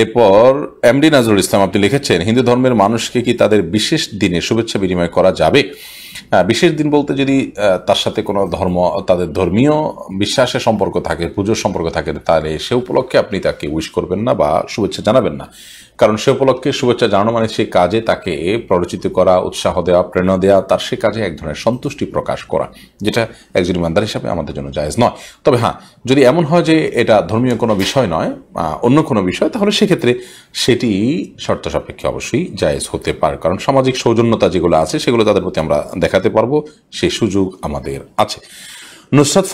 এরপর এমডি নাজরুল ইসলাম আপনি লিখেছেন হিন্দু ধর্মের মানুষকে কি তাদের বিশেষ দিনে শুভেচ্ছা বিনিময় করা যাবে হ্যাঁ, বিশেষ দিন বলতে যদি তার সাথে কোনো ধর্ম তাদের ধর্মীয় বিশ্বাসের সম্পর্ক থাকে পুজোর সম্পর্ক থাকে তাহলে সে উপলক্ষে আপনি তাকে উইশ করবেন না বা শুভেচ্ছা জানাবেন না কারণ সে উপলক্ষে শুভেচ্ছা জানানো মানে সেই কাজে তাকে প্ররোচিত করা উৎসাহ দেওয়া প্রেরণা দেওয়া তার সে কাজে এক ধরনের সন্তুষ্টি প্রকাশ করা যেটা একজন ইমানদার হিসাবে আমাদের জন্য জায়জ নয় তবে হ্যাঁ যদি এমন হয় যে এটা ধর্মীয় কোনো বিষয় নয় অন্য কোনো বিষয় তাহলে সেক্ষেত্রে সেটি শর্ত সাপেক্ষে অবশ্যই জায়েজ হতে পারে কারণ সামাজিক সৌজন্যতা যেগুলো আছে সেগুলো তাদের প্রতি আমরা দেখাতে পারবো সেই সুযোগ আমাদের আছে নুসরাত